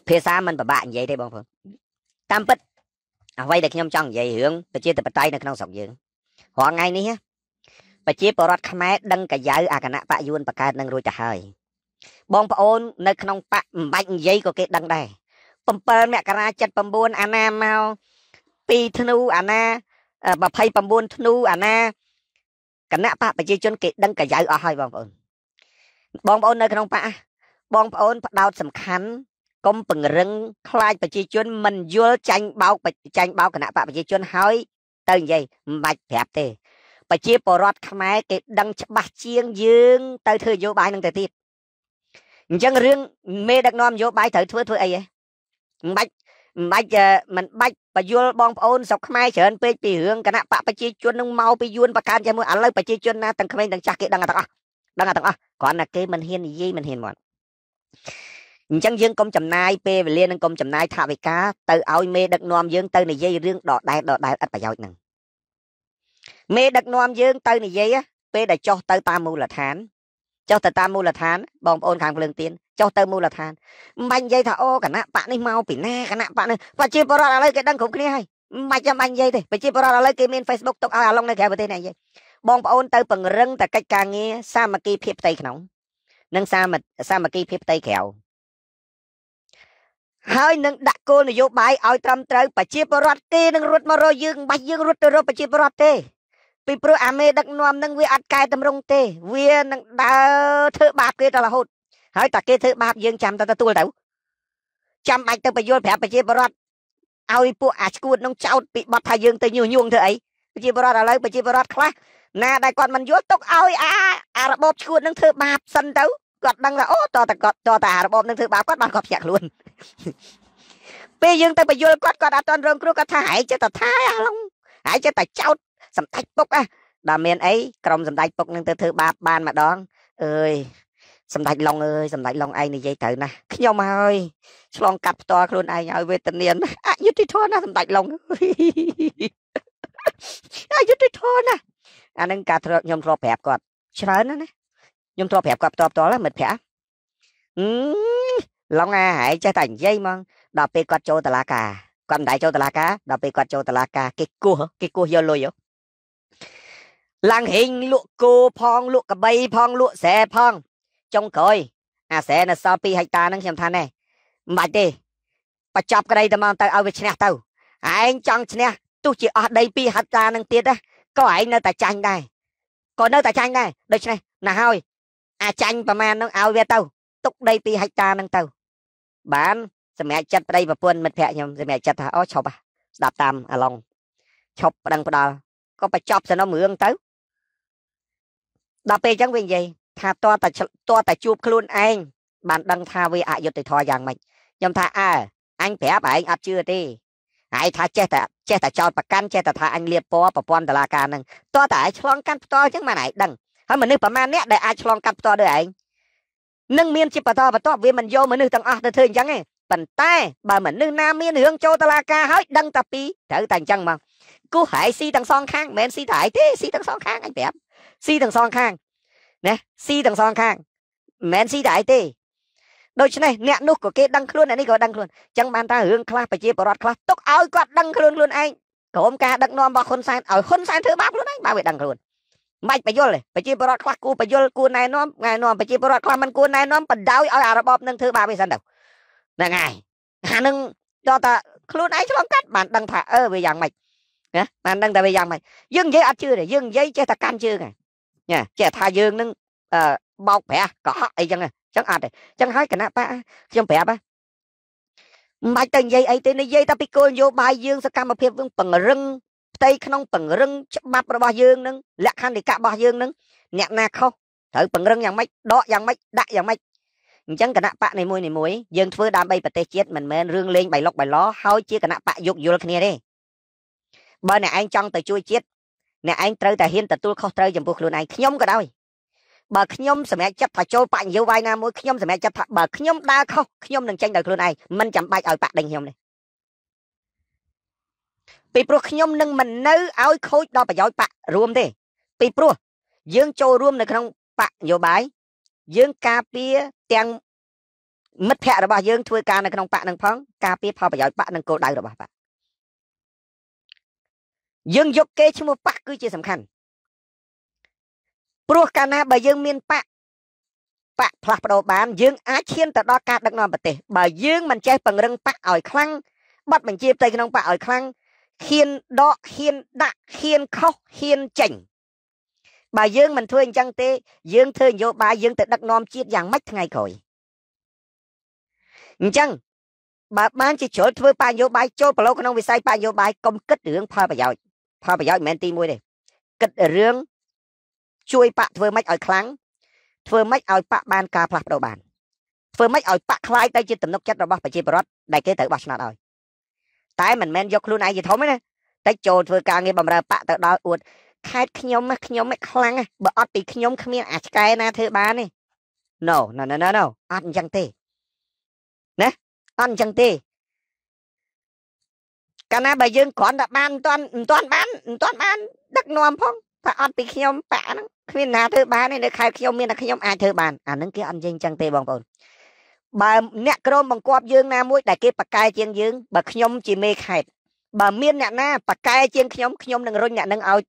ភាសាมันពិបាកនិយាយទេបងប្អូនតាមពិតអ្វីដែលខ្ញុំចង់និយាយរឿងប្រជាធិបតេយ្យនៅក្នុងស្រុកយើងរាល់ថ្ងៃនេះប្រជាពលរដ្ឋខ្មែរដឹងកាយៅអាគណៈបកយួនបកើតនឹងរួចទៅហើយបងប្អូននៅក្នុងបកមិនបាច់និយាយក៏គេដឹងដែរ7មករា79អាណាមក2ធ្នូអាណា29ធ្នូអាណាគណៈបកប្រជាជនគេដឹងកាយៅអស់ហើយបងប្អូនបងប្អូននៅក្នុងបកបងប្អូនផ្ដោត សំខាន់កុំពង្រឹងខ្លាចប្រជាជនមិនយល់ចាញ់បោកចាញ់បោកគណៈបកប្រជាជន ហើយ ទៅនិយាយមិនបាច់ប្រាប់ទេ ប្រជាពលរដ្ឋខ្មែរគេដឹងច្បាស់ជាងយើង ទៅធ្វើនយោបាយនឹងទៅទៀតអញ្ចឹងរឿងមេដឹកនាំនយោបាយត្រូវធ្វើធ្វើអីហ៎មិនបាច់មិនបាច់មិនបាច់បយល់បងប្អូនស្រុកខ្មែរច្រើនពេកពីរឿងគណៈបកប្រជាជននឹងមកពីយួនបកកានចេះមើលឥឡូវប្រជាជនណាទាំងក្មេងទាំងចាស់គេដឹងទាំងអស់ដឹងទាំងអស់គ្រាន់តែគេមិនហ៊ាននិយាយមិនហ៊ានមាត់អញ្ចឹងយើងកុំចំណាយពេលវេលានិងកុំចំណាយថវិកាទៅឲ្យមេដឹកនាំយើង ទៅនិយាយរឿងដដែលដដែលឥតប្រយោជន៍ហ្នឹងមេដឹកនាំយើងទៅនិយាយពេលដែលចុះទៅតាមមូលដ្ឋានចុះទៅតាមមូលដ្ឋានបងប្អូនខាងភ្លើងទៀនចុះទៅមូលដ្ឋានមិនបាច់និយាយថាអូគណៈបកនេះមកពីណាគណៈបកនេះប្រជាពលរដ្ឋឥឡូវគេដឹងគ្រប់គ្នាហើយមិនបាច់ចាំបាញ់និយាយទេប្រជាពលរដ្ឋឥឡូវគេមាន Facebook ទុកឲ្យអាឡុងនៅក្រៅប្រទេសអ្នកនិយាយបងប្អូនទៅពង្រឹងតែកិច្ចការងារសាមគ្គីភាពផ្ទៃក្នុង និងសាមសាមគ្គីភាពផ្ទៃក្រៅហើយនឹងដាក់គោលនយោបាយឲ្យត្រឹមត្រូវប្រជាពលរដ្ឋទេនឹងរត់មករកយើងមិនបាច់យើងរត់ទៅរកប្រជាពលរដ្ឋទេ ពីព្រោះអាមេដឹកនាំនឹងវាអត់កែតម្រង់ទេ វានឹងដើរធ្វើបាបគេតរហូតហើយតើគេធ្វើបាបយើងចាំតែទទួលទៅចាំបាច់ទៅបញ្យល់ប្រាប់ប្រជាពលរដ្ឋឲ្យពួកអាឈួតនឹងចោតពីបាត់ថាយើងទៅញុះញង់ធ្វើអីប្រជាពលរដ្ឋឥឡូវប្រជាពលរដ្ឋខ្លះណាដែលគាត់មិនយល់ទុកឲ្យអាអារបបឈួតនឹងធ្វើបាបសិនទៅគាត់ដឹងថាអូតតគាត់តតារបបនឹងធ្វើបាបគាត់បានគាត់ភ្ញាក់ខ្លួនពេលយើងទៅបញ្យល់គាត់គាត់អត់តន់រងគ្រោះគាត់ថាហែងចិត្តថាអាឡុងហែងចិត្តតែចោតសម្ដេចពុកអាដល់មានអីក្រុមសម្ដេចពុកនឹងទៅធ្វើបាបបានម្ដងអើយសម្ដេចឡុងអើយសម្ដេចឡុងឯងនិយាយត្រូវណាស់ខ្ញុំហើយឆ្លងកាត់ផ្ទាល់ខ្លួនឯងឲ្យវេទនាអយុត្តិធម៌ណាស់សម្ដេចឡុងអយុត្តិធម៌ណាស់អានឹងការធ្លាប់ខ្ញុំធ្លាប់ប្រាប់គាត់ច្រើនណាស់ណាខ្ញុំធ្លាប់ប្រាប់គាត់បន្តផ្ទាល់មិត្តភ័ក្តិឡងអាហើយចេះតែនិយាយហ្មងដល់ពេលគាត់ចូលតឡាការគាត់មិនដែរចូលតឡាការដល់ពេលគាត់ចូលតឡាការគេគោះគេគោះយកលុយឡើងហេងលក់គោផង លក់កបីផងលក់ស្រែផង ចុងក្រោយអាស្រែនៅសល់2ហិកតាហ្នឹងខ្ញុំថាណែមិនបាច់ទេបញ្ចប់ក្តីតែមកទៅឲ្យវាឈ្នះទៅឯងចង់ឈ្នះទោះជាអស់ដី2ហិកតាហ្នឹងទៀតណាក៏ឯងនៅតែចាញ់ដែរក៏នៅតែចាញ់ដែរដូច្នេះណាហើយអាចាញ់ប្រមាណនឹងឲ្យវាទៅទុកដី2ហិកតានឹងទៅ បានសម្រាប់ចិត្តប្តីប្រពន្ធមិត្តភក្តិខ្ញុំសម្រាប់ចិត្តថាអូឈប់ស្ដាប់តាមអាឡុងឈប់ប្តឹងផ្ដាល់ក៏បញ្ចប់សំណុំរឿងទៅដល់ពេលអញ្ចឹងវានិយាយថាតើតើតើតើជួបខ្លួនឯងបានដឹងថាវាអយុត្តិធម៌យ៉ាងម៉េចខ្ញុំថាអើអញប្រាប់ឯងអត់ជឿទេហើយថាចេះតែចេះតែចោតប្រកាន់ចេះតែថាអញលៀបពណ៌ប្រព័ន្ធតឡាការនឹងតើតើឯងឆ្លងកាត់ផ្ទាល់អញ្ចឹងបានឯងដឹងហើយមនុស្សប្រមាណអ្នកដែលអាចឆ្លងកាត់ផ្ទាល់ដោយឯងនឹងមានជាបន្តបន្ទាប់វាមិនយកមនុស្សទាំងអស់ទៅធ្វើអញ្ចឹងទេប៉ុន្តែបើមនុស្សណាមានរឿងចូលតឡាការហើយដឹងតែពីត្រូវតែអញ្ចឹងមកគោះហើយស៊ីទាំងសងខាងមិនមែនស៊ីតែឯងទេស៊ីទាំងសងខាងអញប្រាប់ស៊ីទាំងសងខាងណាស៊ីទាំងសងខាងមិនមែនស៊ីតែឯងទេដូច្នេះអ្នកនោះក៏គេដឹងខ្លួនអ្នកនេះក៏ដឹងខ្លួនអញ្ចឹងបានថារឿងខ្លះប្រជាពលរដ្ឋខ្លះទុកឲ្យគាត់ដឹងខ្លួនខ្លួនឯងក្រុមការដឹកនាំរបស់ហ៊ុនសែនឲ្យហ៊ុនសែនធ្វើបាបខ្លួនឯងបើវាដឹងខ្លួនមិនបញ្យលទេប្រជាពលរដ្ឋខ្លះគួរបញ្យលគួរណែនាំណែនាំប្រជាពលរដ្ឋខ្លះមិនគួរណែនាំបណ្ដោយឲ្យអារបបនឹងធ្វើបាបវាសិនទៅហ្នឹងហើយអានឹងដល់តាខ្លួនឯងឆ្លងកាត់បានដឹងថាអឺវាយ៉ាងម៉េចណាបានដឹងតែវាយ៉ាងម៉េចយើងនិយាយអត់ជឿទេយើងនិយាយចេះតែកាន់ជើងណាចេះថាយើងនឹងអឺបោកប្រាស់កុហកអីចឹងចឹងអត់ទេចឹងហើយគណៈបកខ្ញុំប្រាប់ហ៎មិនបាច់ទៅនិយាយអីទេនិយាយតែពីគោលនយោបាយយើងសកម្មភាពយើងពង្រឹងផ្ទៃក្នុងពង្រឹងច្បាប់របស់យើងនឹងលក្ខន្តិកៈរបស់យើងនឹងអ្នកណាខុសត្រូវពង្រឹងយ៉ាងម៉េចដកយ៉ាងម៉េចដាក់យ៉ាងម៉េចអញ្ចឹងគណៈបកនីមួយនីមួយយើងធ្វើដើម្បីប្រទេសជាតិមិនមែនរឿងលេងបៃលុកបៃឡោហើយជាគណៈបកយុគយល់គ្នាទេបើអ្នកឯងចង់ទៅជួយជាតិអ្នកឯងត្រូវតែហ៊ានទទួលខុសត្រូវចំពោះខ្លួនឯងខ្ញុំក៏ដោយបើខ្ញុំសម្រាប់ចិត្តថាចូលបកនយោបាយណាមួយខ្ញុំសម្រាប់ចិត្តថាបើខ្ញុំដើរខុសខ្ញុំនឹងចេញដោយខ្លួនឯងមិនចាំបាច់ឲ្យបកដេញខ្ញុំទេពីព្រោះខ្ញុំនឹងមិននៅឲ្យខូចដល់ប្រយោជន៍បករួមទេ ពីព្រោះយើងចូលរួមនៅក្នុងបកនយោបាយយើងការពារទាំងមិត្តភ័ក្តិរបស់យើងធ្វើការនៅក្នុងបកនឹងផងការពារផលប្រយោជន៍បកនិងគោលដៅរបស់បកយើងយកគេឈ្មោះបកគឺជាសំខាន់ព្រោះកាលណាបើយើងមានបកបកផ្លាស់ប្ដូរបានយើងអាចឈានទៅដល់ការដឹកនាំប្រទេសបើយើងមិនចេះពង្រឹងបកឲ្យខ្លាំងបတ်បញ្ជាផ្ទៃក្នុងបកឲ្យខ្លាំងហ៊ានដកហ៊ានដាក់ហ៊ានខុសហ៊ានចេញបើយើង មិនធ្វើអញ្ចឹងទេ យើងធ្វើនយោបាយយើងទៅដឹកនាំជាតិយ៉ាងម៉េចថ្ងៃក្រោយអញ្ចឹងបើបានជាជ្រុលធ្វើបញ្ញោបាយចូលប្រឡូកក្នុងវិស័យបញ្ញោបាយកុំគិតរឿងផលប្រយោជន៍ផលប្រយោជន៍មិនមែនទី1ទេគិតរឿងជួយបាក់ធ្វើម៉េចឲ្យខ្លាំងធ្វើម៉េចឲ្យបាក់បានការផ្លាស់ប្ដូរបានធ្វើម៉េចឲ្យបាក់ខ្លាយទៅជាទំនុកចិត្តរបស់ប្រជាពលរដ្ឋដែលគេត្រូវបោះឆ្នោតឲ្យតែមិនមែនយកខ្លួនឯងជាធំទេណាតិចចូលធ្វើការងារបម្រើបាក់ទៅដល់អួតខេតខ្ញុំខ្ញុំខ្លាំងបើអត់ពីខ្ញុំគ្មានអាឆ្កែណាធ្វើបានទេ No no no no no អត់អញ្ចឹងទេណាអត់អញ្ចឹងទេកាលណាបើយើងគ្រាន់តែបានមិនទាន់មិនទាន់បានមិនទាន់បាន ដឹកនាំផងថាអត់ពីខ្ញុំបាក់ហ្នឹងគ្មានណាធ្វើបានទេនៅខេត្តខ្ញុំមានតែខ្ញុំអាចធ្វើបានអាហ្នឹងគេអត់និយាយអញ្ចឹងទេបងប្អូនបើអ្នកក្រុមបង្គាប់យើងណាមួយដែលគេប៉ាកែជាងយើងបើខ្ញុំជាមេខេតបើមានអ្នក ណាប៉ាកែជាងខ្ញុំខ្ញុំនឹងរុញអ្នកនឹងឲ្យ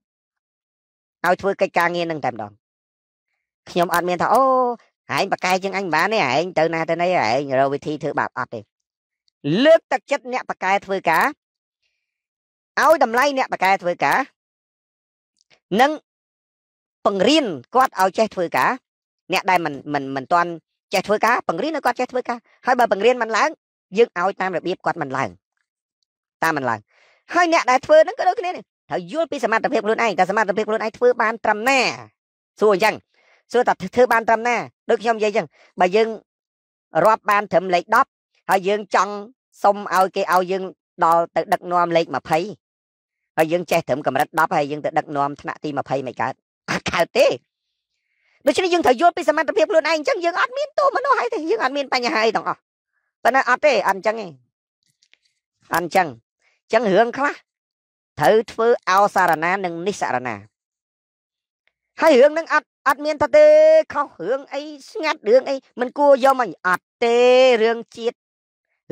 ឲ្យធ្វើកិច្ចការងារនឹងតែម្ដង ខ្ញុំអត់មានថាអូឯងប៉ាកែជាងអញមិនបានទេឯងទៅណាទៅណីឯងរកវិធីធ្វើបាបអត់ទេ លើកទឹកចិត្តអ្នកប៉ាកែធ្វើការឲ្យតម្លៃអ្នកប៉ាកែធ្វើការនិងបង្រៀនគាត់ឲ្យចេះធ្វើការ អ្នកដែលមិនមិនមិនទាន់ចេះធ្វើការបង្រៀនឲ្យគាត់ចេះធ្វើការហើយបើបង្រៀនមិនឡើងយើងឲ្យតាមរបៀបគាត់មិនឡើងតាមមិនឡើងហើយអ្នកដែលធ្វើហ្នឹងក៏ដូចគ្នានេះត្រូវយល់ពីសមត្ថភាពខ្លួនឯងតែសមត្ថភាពខ្លួនឯងធ្វើបានត្រឹមណាសួរអញ្ចឹងសួរថាធ្វើបានត្រឹមណាដូចខ្ញុំនិយាយអញ្ចឹងបើយើងរាប់បានត្រឹមលេខ10ហើយយើងចង់សុំឲ្យគេឲ្យយើងដល់ទៅដឹកនាំលេខ20ហើយយើងចេះត្រឹមកម្រិត10ហើយយើងទៅដឹកនាំថ្នាក់ទី20មិនកើតអត់កើតទេដូច្នេះយើងត្រូវយល់ពីសមត្ថភាពខ្លួនឯងអញ្ចឹងយើងអត់មានទោសមនុស្សហើយទេយើងអត់មានបញ្ហាអីទាំងអស់ប៉ុន្តែអត់ទេអត់អញ្ចឹងទេអត់អញ្ចឹងអញ្ចឹងរឿងខ្លះត្រូវធ្វើអោសារណានិងនិសារណាហើយរឿងហ្នឹងអត់អត់មានថាទេខុសរឿងអីស្ងាត់រឿងអីមិនគួរយកមកអត់ទេរឿងជាតិ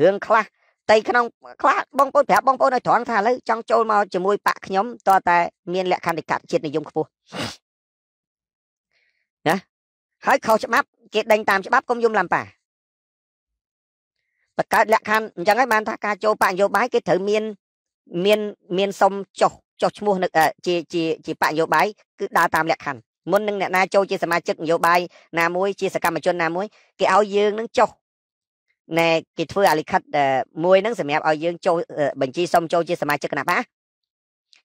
រឿងខ្លះតែក្នុងខ្លះបងប្អូនប្រាប់បងប្អូនឲ្យត្រង់ថាឥឡូវចង់ចូលមកជាមួយ បាក់ខ្ញុំតើតែមានលក្ខន្តិកៈជាតិនិយមខ្ពស់ហើយខុសច្បាប់គេដេញតាមច្បាប់គុំយំឡាំប៉ាបកើតលក្ខខណ្ឌអញ្ចឹងហើយបាន ថាការចូលបញ្ញោបាយគេត្រូវមាន មាន មានសុំចុះ ចុះឈ្មោះនៅជាជាជាបញ្ញោបាយគឺដើរតាមលក្ខខណ្ឌមុននឹងអ្នកណាចូលជាសមាជិកនយោបាយណាមួយជាសកម្មជនណាមួយគេឲ្យយើងនឹងចុះណែគេធ្វើអាលិខិតមួយហ្នឹងសម្រាប់ឲ្យយើងចូលបញ្ជីសុំចូលជាសមាជិកគណៈបក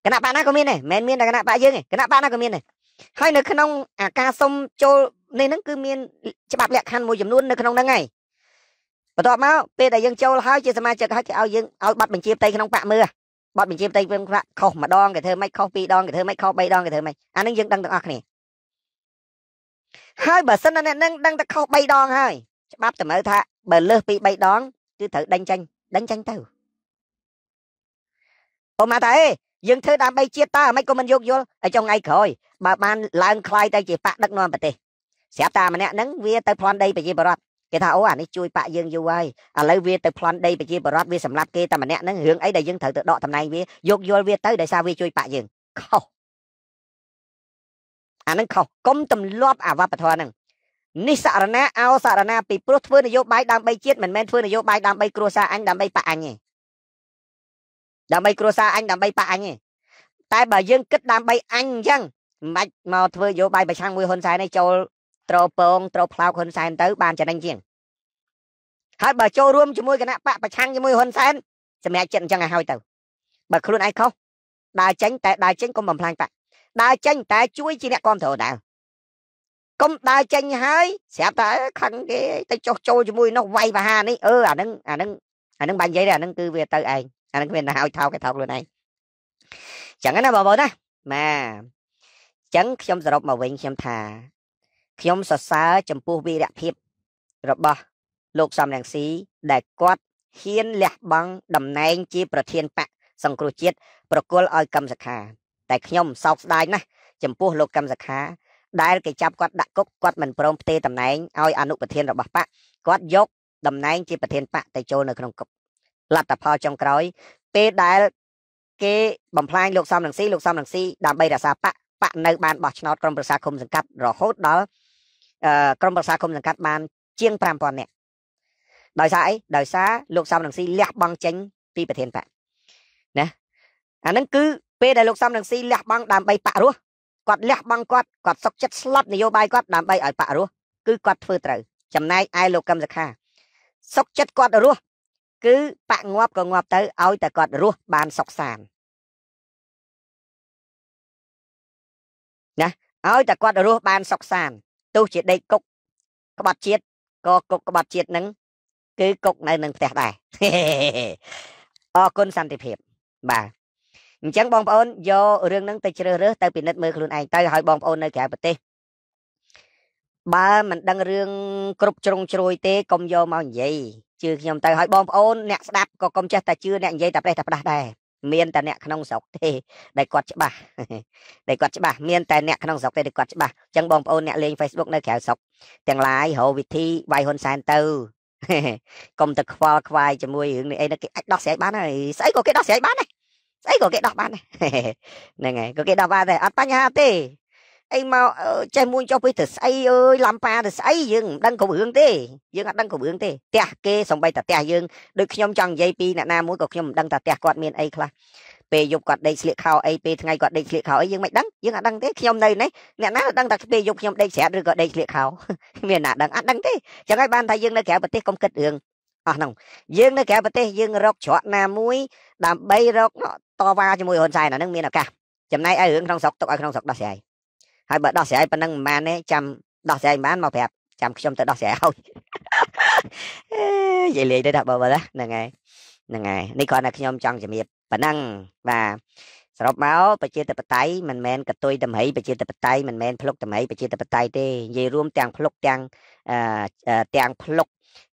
គណៈបកណាក៏មានដែរមិនមែនមានតែគណៈបកយើងទេគណៈបកណាក៏មានដែរហើយនៅក្នុង អាការសុំចូលនេះហ្នឹងគឺមានច្បាប់លក្ខខណ្ឌមួយចំនួននៅក្នុងហ្នឹងហើយបន្ទាប់មកពេលដែលយើងចូលហើយជាសមាជិកហើយគេឲ្យយើងឲ្យប័ណ្ណបញ្ជាផ្ទៃក្នុងប៉ាក់មើលប័ណ្ណបញ្ជាផ្ទៃក្នុងប៉ាក់ខុសម្ដងគេធ្វើម៉េចខុសពីរដងគេធ្វើម៉េចខុសបីដងគេធ្វើម៉េចអានឹងយើងដឹងទាំងអស់គ្នាហើយបើសិនអ្នកនឹងដឹងតែខុស3ដងហើយច្បាប់តម្រូវថាបើលើសពី3ដងគឺត្រូវដេញចាញ់ដេញចាញ់ទៅអូម៉ាតាអេយើងធ្វើដើម្បីជាតិតើមិនក៏មិនយោគយល់ឲ្យចុងថ្ងៃក្រោយបើបានឡើងខ្លាយទៅជាបាក់ដឹកនាំប្រទេសស្រាប់តាម្នាក់ហ្នឹងវាទៅប្លន់ដីប្រជាពលរដ្ឋគេថាអូអានេះជួយបាក់យើងយូរហើយឥឡូវវាទៅប្លន់ដីប្រជាពលរដ្ឋវាសម្លាប់គេតែម្នាក់ហ្នឹងរឿងអីដែលយើងត្រូវទៅដកតំណែងវាយោគយល់វាទៅដោយសារវាជួយបាក់យើងខុសអានឹងខុសកុំទម្លាប់ អាវប្បធម៌ហ្នឹងនេះសារណៈអោសារណៈពីព្រោះធ្វើនយោបាយដើម្បីជាតិមិនមែនធ្វើនយោបាយដើម្បីគ្រួសារអញដើម្បីបាក់អញទេដើម្បីគ្រួសារអញដើម្បីប៉ាអញទេតែបើយើងគិតដើម្បីអញអញ្ចឹងមិនបាច់មកធ្វើយោបាយប្រឆាំងមួយហ៊ុនសែនឯងចូលត្រពងត្រផ្លោកហ៊ុនសែនទៅបានចំណេញជាងហើយបើចូលរួមជាមួយគណៈបកប្រឆាំងជាមួយហ៊ុនសែនសម្រាប់ចិត្តអញ្ចឹងឲ្យហើយទៅបើខ្លួនឯងខុសដើរចេញតែដើរចេញកុំបំផ្លាញបកដើរចេញតែជួយជាអ្នកគ្រប់គ្រងដែរកុំដើរចេញហើយ ស្រាប់តែខឹងគេទៅចុះចូលជាមួយនោះវាយបហានេះអឺអានឹងអានឹងអានឹងបាញ់និយាយទេអានឹងគឺវាទៅឯងអានឹងគ្មានទៅហើយថោកគេថោកខ្លួនឯងចឹងណាបងប្អូនណាបាទចឹងខ្ញុំសរុបមកវិញខ្ញុំថា ខ្ញុំសរសើរចំពោះវីរភាព របស់លោកសំរងស៊ីដែលគាត់ហ៊ានលះបង់តំណែង ជាប្រធានបកសង្គ្រោះជាតិប្រគល់ឲ្យកម្មសខាតែខ្ញុំសោកស្ដាយណាស់ចំពោះលោកកម្មសខា ដែលគេចាប់គាត់ដាក់គុកគាត់មិនព្រមផ្ទេតំណែងឲ្យអនុប្រធានរបស់បកគាត់យកតំណែងជាប្រធានបកទៅចូលនៅក្នុងគុកលទ្ធផលចុងក្រោយ ពេលដែលគេបំផ្លាញលោកសំរងស៊ីលោកសំរងស៊ីដើម្បីរក្សាបកបកនៅ បានបោះឆ្នោតក្រុមប្រឹក្សាគុំសង្កាត់រហូតដល់ក្រុមប្រឹក្សាគុំសង្កាត់បានជាង5000នាក់ដោយសារអីដោយសារលោកសំរងស៊ីលះបង់ចេញ ពីប្រធានបកណាអានឹងគឺពេលដែលលោកសំរងស៊ីលះបង់ដើម្បីបករស់គាត់លះបង់គាត់គាត់សុកចិត្ត slot នយោបាយគាត់ដើម្បីឲ្យបករស់គឺគាត់ធ្វើត្រូវចំណែកឯលោកកឹមសុខា សុកចិត្តគាត់រស់គឺបាក់ងាប់ក៏ងាប់ ទៅឲ្យតែគាត់រស់បានសុខសាន្តណាឲ្យតែគាត់រស់បានសុខសាន្តទោះជាដេកគុកក្បត់ជាតិក៏គុកក្បត់ជាតិនឹងគឺគុកនៅនឹងផ្ទះដែរអរគុណសន្តិភាព បាទអញ្ចឹងបងប្អូនយករឿងហ្នឹងទៅជ្រើសរើសទៅពិនិត្យមើលខ្លួនឯងទៅឲ្យបងប្អូននៅក្រៅប្រទេសបើមិនដឹងរឿងគ្រប់ជ្រុងជ្រោយទេកុំយកមកនិយាយជឿខ្ញុំទៅហើយបងប្អូនអ្នកស្ដាប់ក៏កុំចេះតែជឿអ្នកនិយាយតែប្រេះតែផ្ដាស់ដែរមានតែអ្នកក្នុងស្រុកទេដែលគាត់ច្បាស់ដែលគាត់ច្បាស់មានតែអ្នកក្នុងស្រុកទេដែលគាត់ច្បាស់អញ្ចឹងបងប្អូនអ្នកលេង Facebook នៅក្រៅស្រុកទាំង lain រកវិធីវាយហ៊ុនសែនទៅកុំទៅខ្វល់ខ្វាយជាមួយរឿងនេះអីគេអាចដោះស្រាយបានហើយស្អីក៏គេដោះស្រាយបានដែរស្អីក៏គេដោះបានដែរហ្នឹងហើយក៏គេដោះបានដែរអត់បញ្ហាទេអីមកចេះមួយចុះពីទៅស្អីអើយឡំប៉ាទៅស្អីយើងមិនដឹងគ្រប់រឿងទេយើងអត់ដឹងគ្រប់រឿងទេផ្ទះគេសំបីតាផ្ទះយើងដូចខ្ញុំចង់និយាយពីអ្នកណាមួយក៏ខ្ញុំមិនដឹងតាផ្ទះគាត់មានអីខ្លះពេលយប់គាត់ដេកស្លៀកខោអីពេលថ្ងៃគាត់ដេកស្លៀកខោអីយើងមិនដឹងយើងអត់ដឹងទេខ្ញុំនៅនេះអ្នកណាដឹងថាពេលយប់ខ្ញុំដេកស្រាតឬក៏ដេកស្លៀកខោ មានណាដឹងអត់ដឹងទេចឹងហើយបានថាយើងនៅក្រៅប្រទេសកុំគិតរឿងអស់ហ្នឹងយើងនៅក្រៅប្រទេសយើងរកច្រកណាមួយដើម្បីរកតវ៉ាជាមួយហ៊ុនសែនអាហ្នឹងមានឱកាសចំណែកឲ្យរឿងក្នុងស្រុកទុកឲ្យក្នុងស្រុកដោះស្រាយហើយបើដោះស្រាយប៉ុណ្ណឹងមិនបានទេចាំដោះស្រាយមិនបានមកប្រាប់ចាំខ្ញុំទៅដោះស្រាយឲ្យនិយាយលេងទៅថាបើបើហ្នឹងហើយហ្នឹងហើយនេះគ្រាន់តែខ្ញុំចង់ជំរាបប៉ុណ្ណឹងបាទសរុបមកប្រជាធិបតេយ្យមិនមែនកតុយតម្រៃប្រជាធិបតេយ្យមិនមែនភ្លុកតម្រៃប្រជាធិបតេយ្យទេនិយាយរួមទាំងភ្លុកទាំងអឺទាំងភ្លុក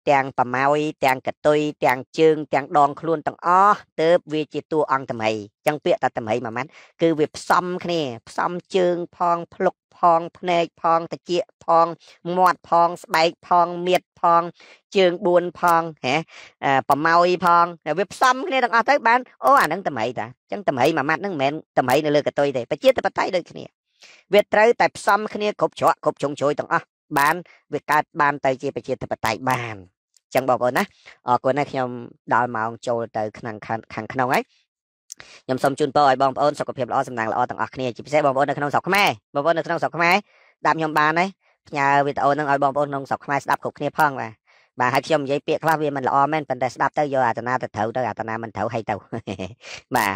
ទាំង ប្រម៉ោយទាំងកតុយទាំង ជើងទាំងដងខ្លួនទាំងអស់ទើបវាជាតួអង្គថ្មីចឹងពាក្យថាថ្មីមួយម៉ាត់គឺវាផ្សំគ្នាផ្សំជើងផងភ្លុកផងភ្នែកផងតិចផងមាត់ផងស្បែកផងមៀតផងជើង4ផងហ៎ប្រម៉ោយផងវាផ្សំគ្នាទាំងអស់ទៅបានអូអានឹងថ្មីតាចឹងថ្មីមួយម៉ាត់ហ្នឹងមិនមែនថ្មីនៅលើកតុយទេប្រជាធិបតេយ្យដូចគ្នាវាត្រូវតែផ្សំគ្នាគ្រប់ច្រកគ្រប់ជ្រុងជ្រោយទាំងអស់បានវាកើតបានទៅជាប្រជាធិបតេយ្យបានអញ្ចឹងបងប្អូនណាអរគុណណាខ្ញុំដល់ម៉ោងចូលទៅខាងខាងក្នុងហើយខ្ញុំសូមជូនពរឲ្យបងប្អូនសុខភាពល្អសំណាងល្អទាំងអស់គ្នាជាពិសេសបងប្អូននៅក្នុងស្រុកខ្មែរបងប្អូននៅក្នុងស្រុកខ្មែរដាប់ខ្ញុំបានហើយផ្ញើវីដេអូនឹងឲ្យបងប្អូនក្នុងស្រុកខ្មែរស្ដាប់គ្រប់គ្នាផងបាទបាទហើយខ្ញុំនិយាយពាក្យខ្លះវាមិនល្អមែនប៉ុន្តែស្ដាប់ទៅយកអាតនាទៅត្រូវទៅអាតនាមិនត្រូវហើយទៅបាទ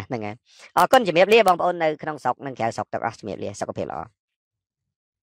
ហ្នឹងហើយអរគុណជំរាបលាបងប្អូននៅក្នុងស្រុកនិងក្រៅស្រុកទាំងអស់ជំរាបលាសុខភាពល្អ